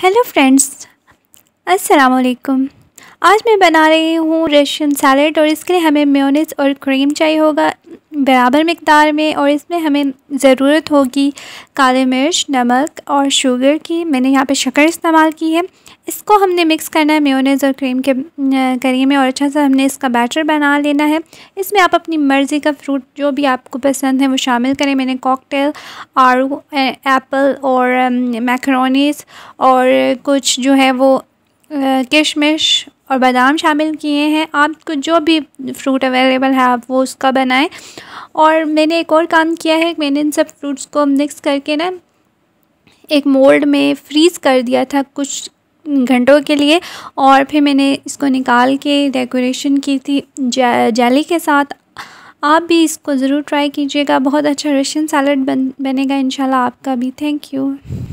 hello friends assalamu alaikum आज मैं बना रही हूँ रशियन सैलड और इसके लिए हमें म्योनिस और क्रीम चाहिए होगा बराबर मकदार में और इसमें हमें ज़रूरत होगी काले मिर्च नमक और शुगर की मैंने यहाँ पे शक्कर इस्तेमाल की है इसको हमने मिक्स करना है मेयोनेज़ और क्रीम के करी में और अच्छा सा हमने इसका बैटर बना लेना है इसमें आप अपनी मर्ज़ी का फ्रूट जो भी आपको पसंद है वो शामिल करें मैंने कॉकटेल आड़ू एप्पल और मैक्रोनीस और कुछ जो है वो किशमिश और बादाम शामिल किए हैं आपको जो भी फ्रूट अवेलेबल है आप वो उसका बनाएं और मैंने एक और काम किया है मैंने इन सब फ्रूट्स को मिक्स करके ना एक मोल्ड में फ्रीज़ कर दिया था कुछ घंटों के लिए और फिर मैंने इसको निकाल के डेकोरेशन की थी जाली के साथ आप भी इसको ज़रूर ट्राई कीजिएगा बहुत अच्छा रशियन सैलड बन बनेगा इंशाल्लाह आपका भी थैंक यू